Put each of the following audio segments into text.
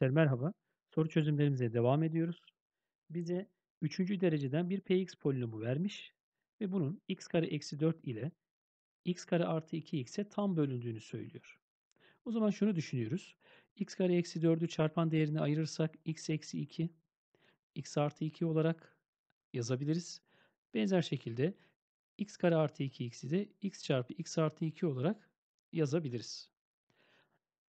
Gençler merhaba. Soru çözümlerimize devam ediyoruz. Bize 3. dereceden bir px polinomu vermiş ve bunun x kare eksi 4 ile x kare artı 2x'e tam bölündüğünü söylüyor. O zaman şunu düşünüyoruz. x kare eksi 4'ü çarpan değerini ayırırsak x eksi 2, x artı 2 olarak yazabiliriz. Benzer şekilde x kare artı 2x'i de x çarpı x artı 2 olarak yazabiliriz.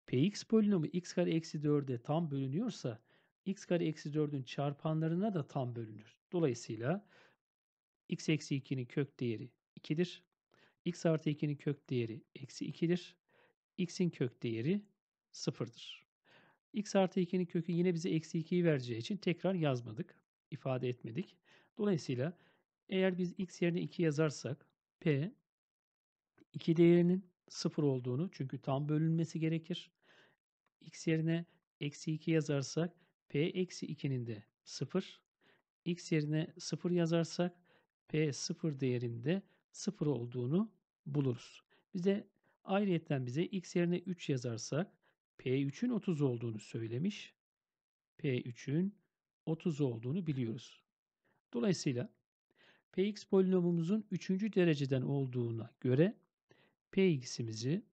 Px polinomu x kare eksi 4'e tam bölünüyorsa x kare eksi 4'ün çarpanlarına da tam bölünür. Dolayısıyla x eksi 2'nin kök değeri 2'dir. x artı 2'nin kök değeri eksi 2'dir. x'in kök değeri 0'dır. x artı 2'nin kökü yine bize eksi 2'yi vereceği için tekrar yazmadık, ifade etmedik. Dolayısıyla eğer biz x yerine 2 yazarsak p 2 değerinin 0 olduğunu çünkü tam bölünmesi gerekir x yerine eksi 2 yazarsak p eksi 2'nin de 0. x yerine 0 yazarsak p 0 değerinde 0 olduğunu buluruz. Bize ayrıyeten bize x yerine 3 yazarsak p3'ün 30 olduğunu söylemiş. p3'ün 30 olduğunu biliyoruz. Dolayısıyla px polinomumuzun 3. dereceden olduğuna göre px'imizi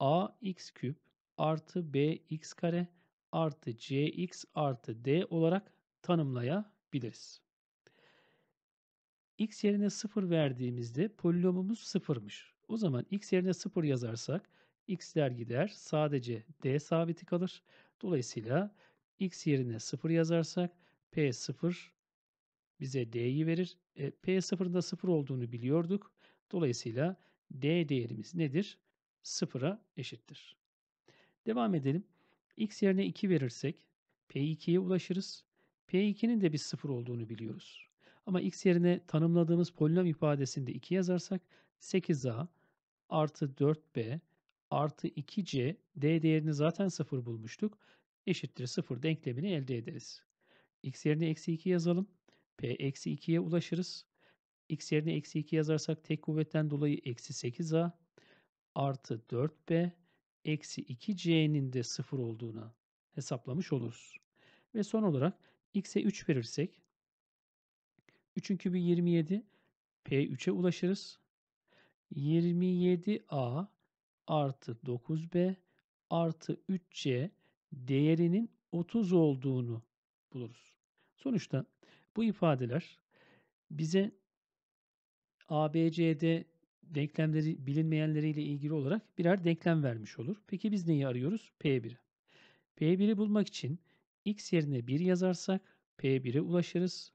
ax küp artı bx kare artı cx artı d olarak tanımlayabiliriz. x yerine 0 verdiğimizde polinomumuz 0'mış. O zaman x yerine 0 yazarsak x'ler gider sadece d sabiti kalır. Dolayısıyla x yerine 0 yazarsak p0 bize d'yi verir. E, p0'ın da 0 olduğunu biliyorduk. Dolayısıyla d değerimiz nedir? 0'a eşittir. Devam edelim. X yerine 2 verirsek P2'ye ulaşırız. P2'nin de bir sıfır olduğunu biliyoruz. Ama x yerine tanımladığımız polinom ifadesinde 2 yazarsak 8a artı 4b artı 2c d değerini zaten sıfır bulmuştuk. Eşittir sıfır denklemini elde ederiz. x yerine eksi 2 yazalım. p eksi 2'ye ulaşırız. x yerine eksi 2 yazarsak tek kuvvetten dolayı eksi 8a artı 4b eksi 2c'nin de 0 olduğuna hesaplamış oluruz. Ve son olarak x'e 3 verirsek 3'ün kübü 27 p3'e ulaşırız. 27a artı 9b artı 3c değerinin 30 olduğunu buluruz. Sonuçta bu ifadeler bize ABCD denklemleri bilinmeyenleriyle ilgili olarak birer denklem vermiş olur. Peki biz neyi arıyoruz? P1'i. P1'i bulmak için x yerine 1 yazarsak P1'e ulaşırız.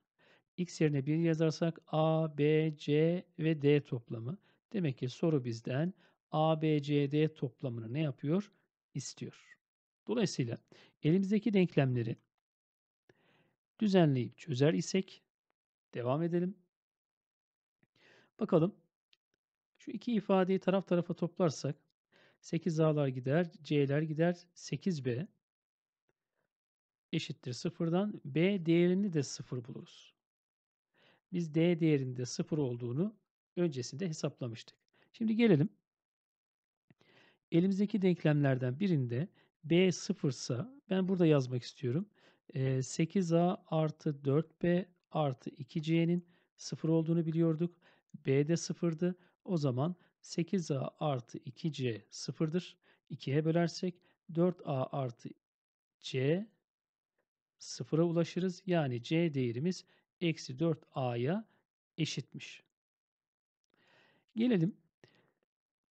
x yerine 1 yazarsak A, B, C ve D toplamı. Demek ki soru bizden A, B, C, D toplamını ne yapıyor? İstiyor. Dolayısıyla elimizdeki denklemleri düzenleyip çözer isek devam edelim. Bakalım şu iki ifadeyi taraf tarafa toplarsak 8A'lar gider, C'ler gider, 8B eşittir sıfırdan B değerini de sıfır buluruz. Biz D değerinde sıfır olduğunu öncesinde hesaplamıştık. Şimdi gelelim. Elimizdeki denklemlerden birinde B sıfırsa ben burada yazmak istiyorum. 8A ee, artı 4B artı 2C'nin sıfır olduğunu biliyorduk. B de sıfırdı. O zaman 8a artı 2c sıfırdır. 2'ye bölersek 4a artı c sıfıra ulaşırız. Yani c değerimiz eksi 4a'ya eşitmiş. Gelelim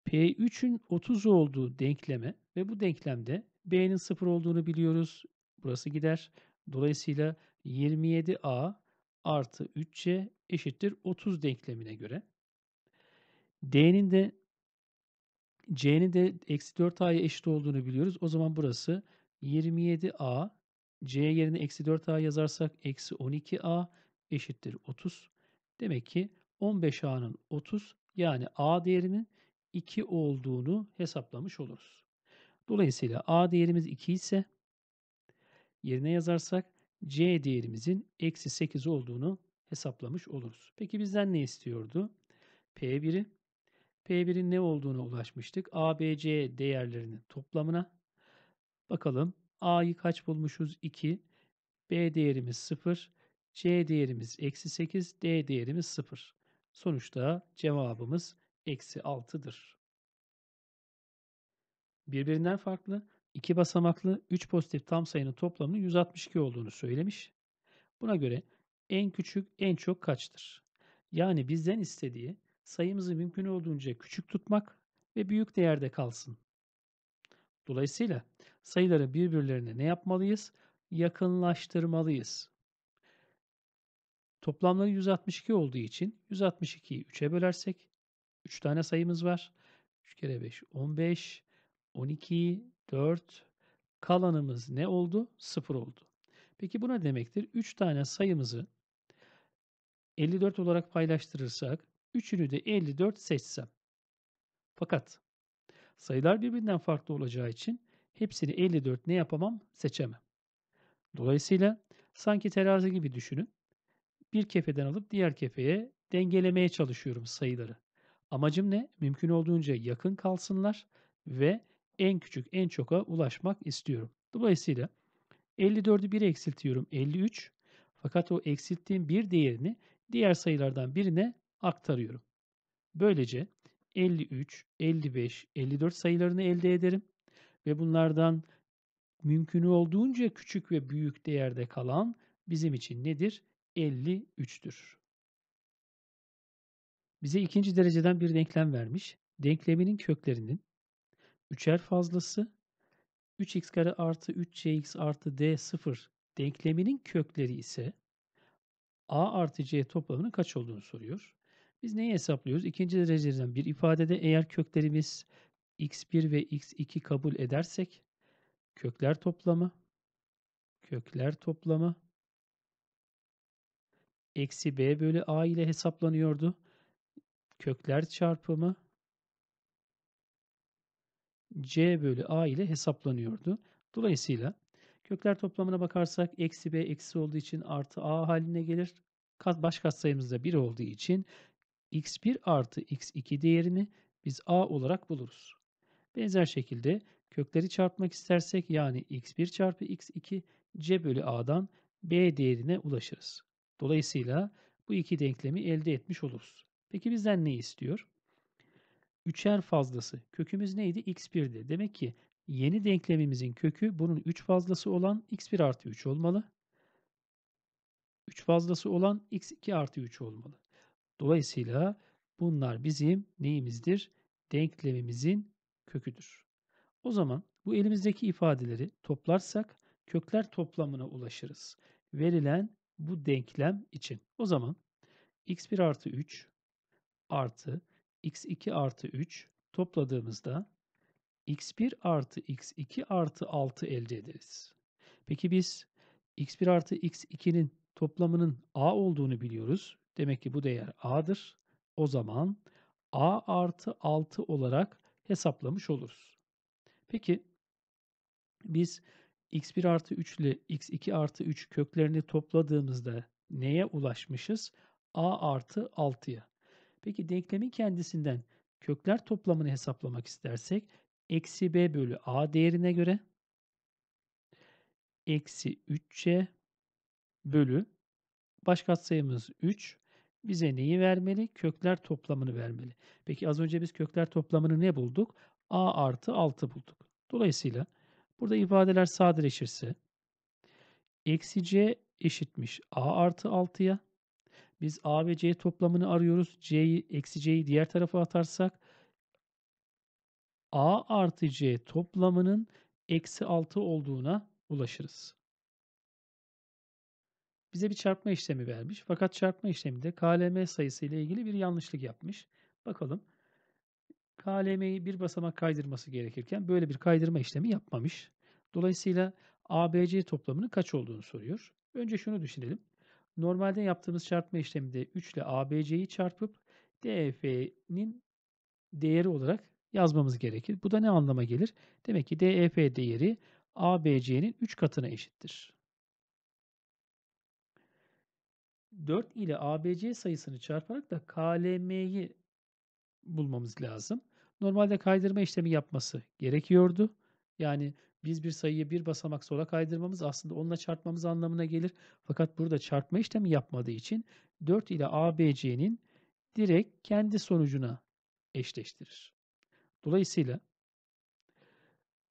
P3'ün 30 olduğu denkleme ve bu denklemde B'nin 0 olduğunu biliyoruz. Burası gider. Dolayısıyla 27A artı 3C eşittir 30 denklemine göre. D'nin de C'nin de eksi 4A'ya eşit olduğunu biliyoruz. O zaman burası 27A. C yerine eksi 4A yazarsak eksi 12A eşittir 30. Demek ki 15A'nın 30 yani A değerinin 2 olduğunu hesaplamış oluruz. Dolayısıyla A değerimiz 2 ise yerine yazarsak C değerimizin eksi 8 olduğunu hesaplamış oluruz. Peki bizden ne istiyordu? P1'i P1'in ne olduğuna ulaşmıştık? ABC değerlerinin toplamına. Bakalım A'yı kaç bulmuşuz? 2. B değerimiz 0. C değerimiz eksi 8. D değerimiz 0. Sonuçta cevabımız eksi 6'dır. Birbirinden farklı, iki basamaklı, 3 pozitif tam sayının toplamının 162 olduğunu söylemiş. Buna göre en küçük en çok kaçtır? Yani bizden istediği sayımızı mümkün olduğunca küçük tutmak ve büyük değerde kalsın. Dolayısıyla sayıları birbirlerine ne yapmalıyız? Yakınlaştırmalıyız. Toplamları 162 olduğu için 162'yi 3'e bölersek 3 tane sayımız var. 3 kere 5 15, 12, 4 kalanımız ne oldu? 0 oldu. Peki bu ne demektir? 3 tane sayımızı 54 olarak paylaştırırsak Üçünü de 54 seçsem. Fakat sayılar birbirinden farklı olacağı için hepsini 54 ne yapamam seçemem. Dolayısıyla sanki terazi gibi düşünün. Bir kefeden alıp diğer kefeye dengelemeye çalışıyorum sayıları. Amacım ne? Mümkün olduğunca yakın kalsınlar ve en küçük en çoka ulaşmak istiyorum. Dolayısıyla 54'ü 1'e eksiltiyorum 53. Fakat o eksilttiğim bir değerini diğer sayılardan birine aktarıyorum. Böylece 53, 55, 54 sayılarını elde ederim ve bunlardan mümkünü olduğunca küçük ve büyük değerde kalan bizim için nedir? 53'tür. Bize ikinci dereceden bir denklem vermiş. Denkleminin köklerinin üçer fazlası 3x kare artı 3cx artı d sıfır denkleminin kökleri ise a artı c toplamının kaç olduğunu soruyor. Biz neyi hesaplıyoruz? İkinci dereceden bir ifadede eğer köklerimiz x1 ve x2 kabul edersek kökler toplamı kökler toplamı eksi b bölü a ile hesaplanıyordu. Kökler çarpımı c bölü a ile hesaplanıyordu. Dolayısıyla kökler toplamına bakarsak eksi b eksi olduğu için artı a haline gelir. Baş katsayımızda da 1 olduğu için x1 artı x2 değerini biz a olarak buluruz. Benzer şekilde kökleri çarpmak istersek yani x1 çarpı x2 c bölü a'dan b değerine ulaşırız. Dolayısıyla bu iki denklemi elde etmiş oluruz. Peki bizden ne istiyor? Üçer fazlası. Kökümüz neydi? x1'di. Demek ki yeni denklemimizin kökü bunun 3 fazlası olan x1 artı 3 olmalı. 3 fazlası olan x2 artı 3 olmalı. Dolayısıyla bunlar bizim neyimizdir? Denklemimizin köküdür. O zaman bu elimizdeki ifadeleri toplarsak kökler toplamına ulaşırız. Verilen bu denklem için. O zaman x1 artı 3 artı x2 artı 3 topladığımızda x1 artı x2 artı 6 elde ederiz. Peki biz x1 artı x2'nin toplamının a olduğunu biliyoruz. Demek ki bu değer A'dır. O zaman A artı 6 olarak hesaplamış oluruz. Peki biz x1 artı 3 ile x2 artı 3 köklerini topladığımızda neye ulaşmışız? a artı 6'ya. Peki denklemin kendisinden kökler toplamını hesaplamak istersek eksi b bölü a değerine göre eksi 3c bölü baş katsayımız 3 bize neyi vermeli? Kökler toplamını vermeli. Peki az önce biz kökler toplamını ne bulduk? A artı 6 bulduk. Dolayısıyla burada ifadeler sadeleşirse eksi C eşitmiş A artı 6'ya. Biz A ve C toplamını arıyoruz. C'yi, eksi C'yi diğer tarafa atarsak A artı C toplamının eksi 6 olduğuna ulaşırız bize bir çarpma işlemi vermiş. Fakat çarpma işleminde KLM sayısı ile ilgili bir yanlışlık yapmış. Bakalım. KLM'yi bir basamak kaydırması gerekirken böyle bir kaydırma işlemi yapmamış. Dolayısıyla ABC toplamının kaç olduğunu soruyor. Önce şunu düşünelim. Normalde yaptığımız çarpma işleminde 3 ile ABC'yi çarpıp DEF'nin değeri olarak yazmamız gerekir. Bu da ne anlama gelir? Demek ki DEF değeri ABC'nin 3 katına eşittir. 4 ile ABC sayısını çarparak da KLM'yi bulmamız lazım. Normalde kaydırma işlemi yapması gerekiyordu. Yani biz bir sayıyı bir basamak sola kaydırmamız aslında onunla çarpmamız anlamına gelir. Fakat burada çarpma işlemi yapmadığı için 4 ile ABC'nin direkt kendi sonucuna eşleştirir. Dolayısıyla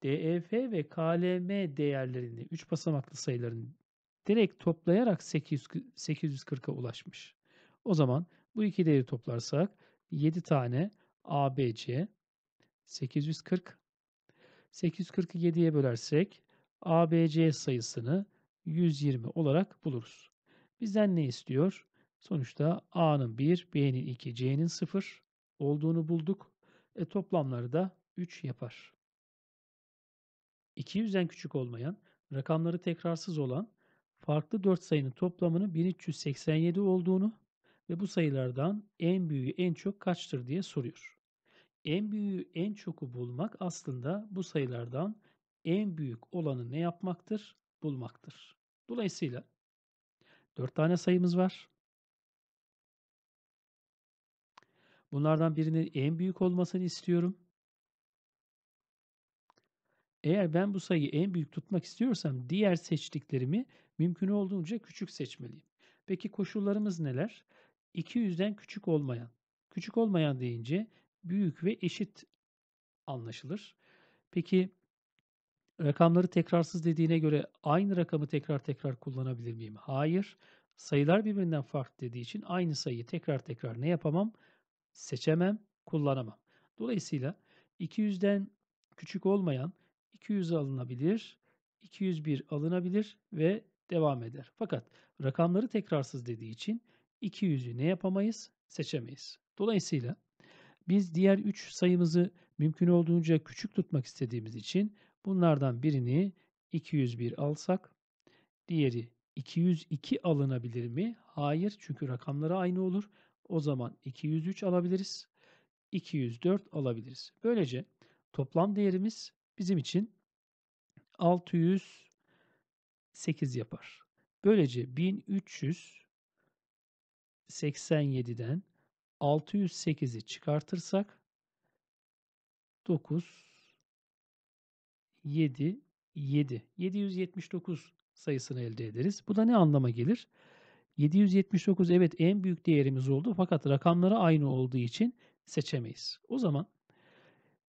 DEF ve KLM değerlerini 3 basamaklı sayıların direkt toplayarak 800, 840'a ulaşmış. O zaman bu iki değeri toplarsak 7 tane ABC 840 840'ı 7'ye bölersek ABC sayısını 120 olarak buluruz. Bizden ne istiyor? Sonuçta A'nın 1, B'nin 2, C'nin 0 olduğunu bulduk. E, toplamları da 3 yapar. 200'den küçük olmayan, rakamları tekrarsız olan farklı 4 sayının toplamının 1387 olduğunu ve bu sayılardan en büyüğü en çok kaçtır diye soruyor. En büyüğü en çoku bulmak aslında bu sayılardan en büyük olanı ne yapmaktır? Bulmaktır. Dolayısıyla 4 tane sayımız var. Bunlardan birinin en büyük olmasını istiyorum. Eğer ben bu sayıyı en büyük tutmak istiyorsam diğer seçtiklerimi Mümkün olduğunca küçük seçmeliyim. Peki koşullarımız neler? 200'den küçük olmayan. Küçük olmayan deyince büyük ve eşit anlaşılır. Peki rakamları tekrarsız dediğine göre aynı rakamı tekrar tekrar kullanabilir miyim? Hayır. Sayılar birbirinden farklı dediği için aynı sayıyı tekrar tekrar ne yapamam? Seçemem, kullanamam. Dolayısıyla 200'den küçük olmayan 200 alınabilir, 201 alınabilir ve devam eder. Fakat rakamları tekrarsız dediği için 200'ü ne yapamayız? Seçemeyiz. Dolayısıyla biz diğer 3 sayımızı mümkün olduğunca küçük tutmak istediğimiz için bunlardan birini 201 alsak, diğeri 202 alınabilir mi? Hayır çünkü rakamları aynı olur. O zaman 203 alabiliriz. 204 alabiliriz. Böylece toplam değerimiz bizim için 600 8 yapar. Böylece 1387'den 608'i çıkartırsak 9 7 7 779 sayısını elde ederiz. Bu da ne anlama gelir? 779 evet en büyük değerimiz oldu fakat rakamları aynı olduğu için seçemeyiz. O zaman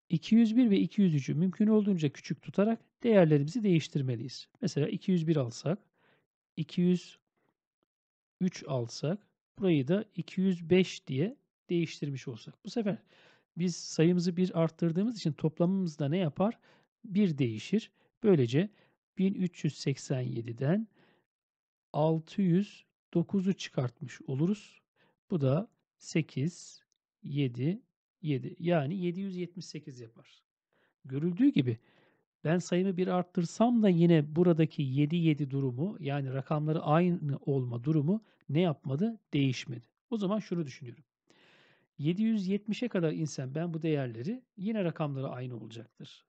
201 ve 203'ü mümkün olduğunca küçük tutarak değerlerimizi değiştirmeliyiz. Mesela 201 alsak, 203 alsak, burayı da 205 diye değiştirmiş olsak. Bu sefer biz sayımızı bir arttırdığımız için toplamımızda ne yapar? Bir değişir. Böylece 1387'den 609'u çıkartmış oluruz. Bu da 8, 7, 7 yani 778 yapar. Görüldüğü gibi ben sayımı bir arttırsam da yine buradaki 7-7 durumu yani rakamları aynı olma durumu ne yapmadı? Değişmedi. O zaman şunu düşünüyorum. 770'e kadar insem ben bu değerleri yine rakamları aynı olacaktır.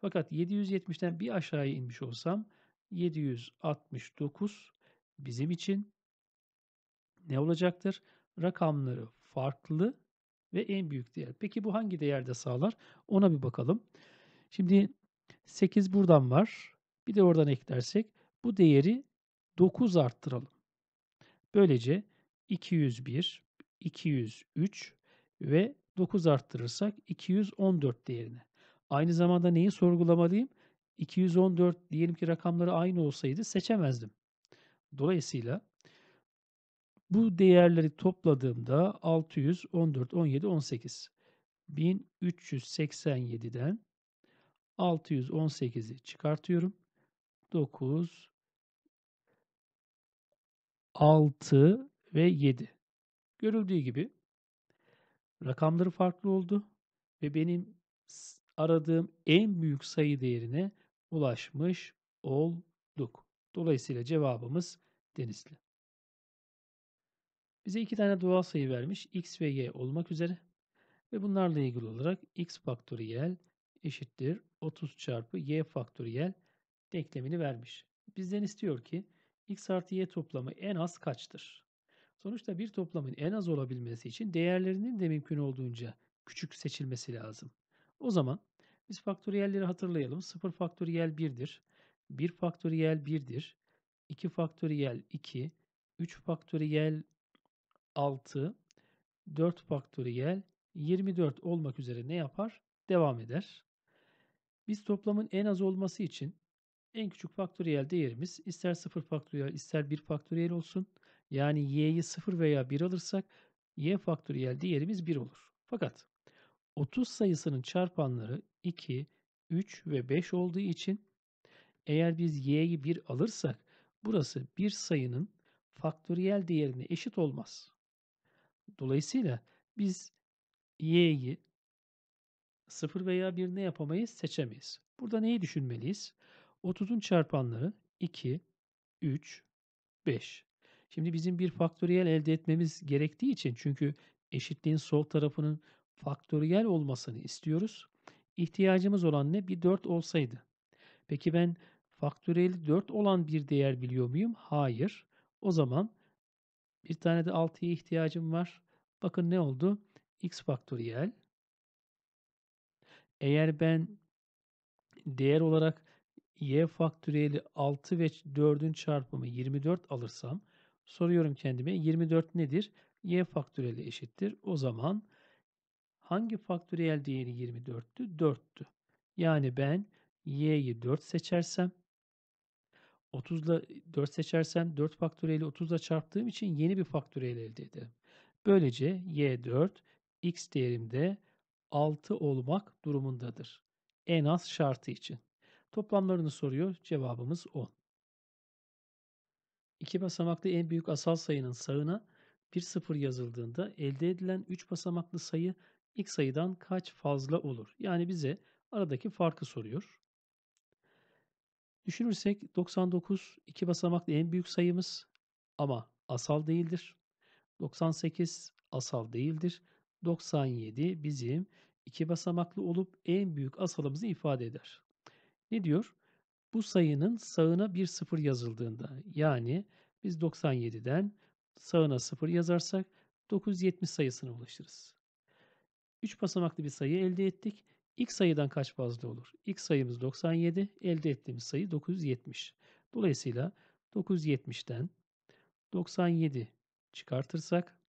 Fakat 770'ten bir aşağıya inmiş olsam 769 bizim için ne olacaktır? Rakamları farklı ve en büyük değer. Peki bu hangi değerde sağlar? Ona bir bakalım. Şimdi 8 buradan var. Bir de oradan eklersek bu değeri 9 arttıralım. Böylece 201, 203 ve 9 arttırırsak 214 değerine. Aynı zamanda neyi sorgulamalıyım? 214 diyelim ki rakamları aynı olsaydı seçemezdim. Dolayısıyla bu değerleri topladığımda 614, 17, 18. 1387'den 618'i çıkartıyorum. 9 6 ve 7. Görüldüğü gibi rakamları farklı oldu ve benim aradığım en büyük sayı değerine ulaşmış olduk. Dolayısıyla cevabımız Denizli. Bize iki tane doğal sayı vermiş x ve y olmak üzere ve bunlarla ilgili olarak x faktöriyel eşittir 30 çarpı y faktöriyel denklemini vermiş. Bizden istiyor ki x artı y toplamı en az kaçtır? Sonuçta bir toplamın en az olabilmesi için değerlerinin de mümkün olduğunca küçük seçilmesi lazım. O zaman biz faktöriyelleri hatırlayalım. 0 faktöriyel 1'dir. 1 faktöriyel 1'dir. 2 faktöriyel 2. 3 faktöriyel 6. 4 faktöriyel 24 olmak üzere ne yapar? Devam eder. Biz toplamın en az olması için en küçük faktöriyel değerimiz ister 0 faktöriyel ister 1 faktöriyel olsun. Yani y'yi 0 veya 1 alırsak y faktöriyel değerimiz 1 olur. Fakat 30 sayısının çarpanları 2, 3 ve 5 olduğu için eğer biz y'yi 1 alırsak burası bir sayının faktöriyel değerine eşit olmaz. Dolayısıyla biz y'yi 0 veya 1 ne yapamayız? Seçemeyiz. Burada neyi düşünmeliyiz? 30'un çarpanları 2, 3, 5. Şimdi bizim bir faktöriyel elde etmemiz gerektiği için çünkü eşitliğin sol tarafının faktöriyel olmasını istiyoruz. İhtiyacımız olan ne? Bir 4 olsaydı. Peki ben faktöriyeli 4 olan bir değer biliyor muyum? Hayır. O zaman bir tane de 6'ya ihtiyacım var. Bakın ne oldu? x faktöriyel eğer ben değer olarak y faktöriyeli 6 ve 4'ün çarpımı 24 alırsam soruyorum kendime 24 nedir? y faktöriyeli eşittir. O zaman hangi faktöriyel değeri 24'tü? 4'tü. Yani ben y'yi 4 seçersem 30 ile 4 seçersem 4 faktöriyeli 30 ile çarptığım için yeni bir faktöriyel elde ederim. Böylece y 4 x değerimde 6 olmak durumundadır. En az şartı için. Toplamlarını soruyor. Cevabımız 10. İki basamaklı en büyük asal sayının sağına bir sıfır yazıldığında elde edilen 3 basamaklı sayı ilk sayıdan kaç fazla olur? Yani bize aradaki farkı soruyor. Düşünürsek 99 iki basamaklı en büyük sayımız ama asal değildir. 98 asal değildir. 97 bizim iki basamaklı olup en büyük asalımızı ifade eder. Ne diyor? Bu sayının sağına bir sıfır yazıldığında yani biz 97'den sağına sıfır yazarsak 970 sayısına ulaşırız. 3 basamaklı bir sayı elde ettik. İlk sayıdan kaç fazla olur? İlk sayımız 97, elde ettiğimiz sayı 970. Dolayısıyla 970'ten 97 çıkartırsak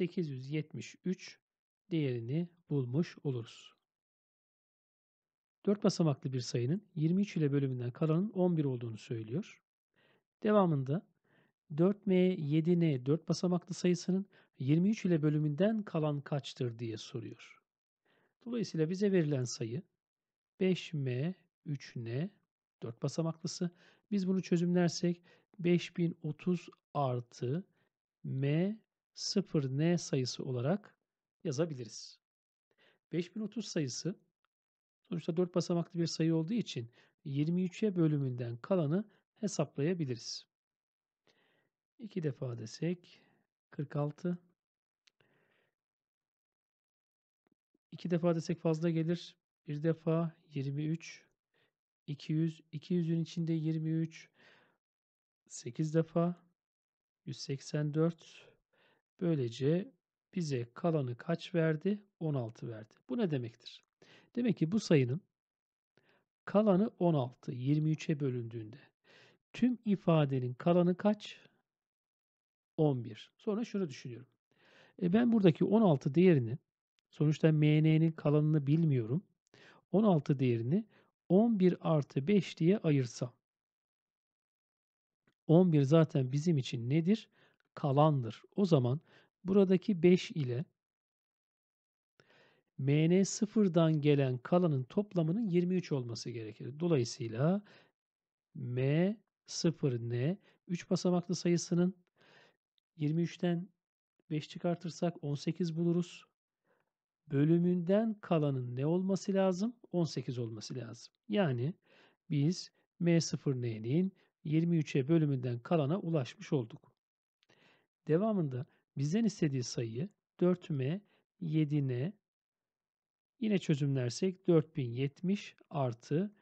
873 değerini bulmuş oluruz. 4 basamaklı bir sayının 23 ile bölümünden kalanın 11 olduğunu söylüyor. Devamında 4M, 7N 4 basamaklı sayısının 23 ile bölümünden kalan kaçtır diye soruyor. Dolayısıyla bize verilen sayı 5M, 3N 4 basamaklısı. Biz bunu çözümlersek 5030 artı M 0n sayısı olarak yazabiliriz. 5030 sayısı sonuçta 4 basamaklı bir sayı olduğu için 23'e bölümünden kalanı hesaplayabiliriz. 2 defa desek 46 2 defa desek fazla gelir. 1 defa 23 200 200'ün içinde 23 8 defa 184 Böylece bize kalanı kaç verdi? 16 verdi. Bu ne demektir? Demek ki bu sayının kalanı 16, 23'e bölündüğünde tüm ifadenin kalanı kaç? 11. Sonra şunu düşünüyorum. E ben buradaki 16 değerini sonuçta MN'nin kalanını bilmiyorum. 16 değerini 11 artı 5 diye ayırsam. 11 zaten bizim için nedir? kalandır. O zaman buradaki 5 ile mn sıfırdan gelen kalanın toplamının 23 olması gerekir. Dolayısıyla m 0 n 3 basamaklı sayısının 23'ten 5 çıkartırsak 18 buluruz. Bölümünden kalanın ne olması lazım? 18 olması lazım. Yani biz m0n'nin 23'e bölümünden kalana ulaşmış olduk. Devamında bizden istediği sayıyı 4m, 7n yine çözümlersek 4070 artı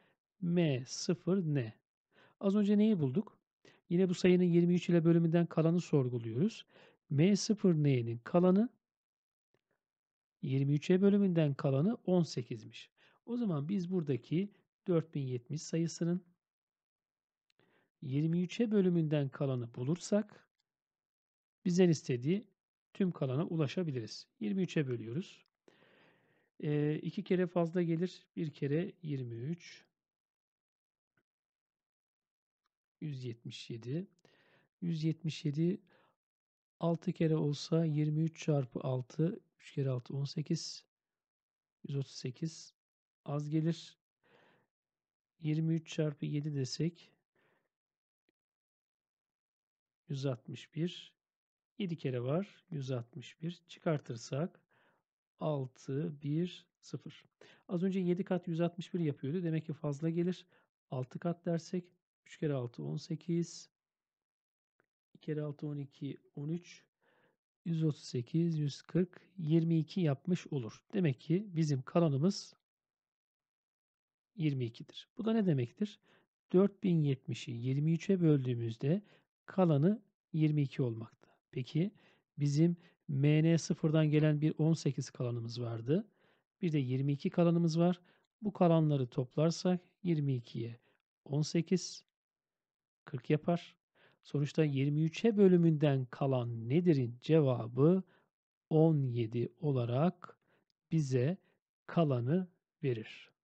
m0n. Az önce neyi bulduk? Yine bu sayının 23 ile bölümünden kalanı sorguluyoruz. m0n'nin kalanı 23'e bölümünden kalanı 18'miş. O zaman biz buradaki 4070 sayısının 23'e bölümünden kalanı bulursak bizden istediği tüm kalana ulaşabiliriz. 23'e bölüyoruz. 2 kere fazla gelir. 1 kere 23. 177. 177 6 kere olsa 23 çarpı 6 3 kere 6 18 138 az gelir. 23 çarpı 7 desek 161 7 kere var 161 çıkartırsak 6 1 0. Az önce 7 kat 161 yapıyordu. Demek ki fazla gelir. 6 kat dersek 3 kere 6 18 2 kere 6 12 13 138 140 22 yapmış olur. Demek ki bizim kalanımız 22'dir. Bu da ne demektir? 4070'i 23'e böldüğümüzde kalanı 22 olmak. Peki bizim MN0'dan gelen bir 18 kalanımız vardı. Bir de 22 kalanımız var. Bu kalanları toplarsak 22'ye 18 40 yapar. Sonuçta 23'e bölümünden kalan nedirin cevabı 17 olarak bize kalanı verir.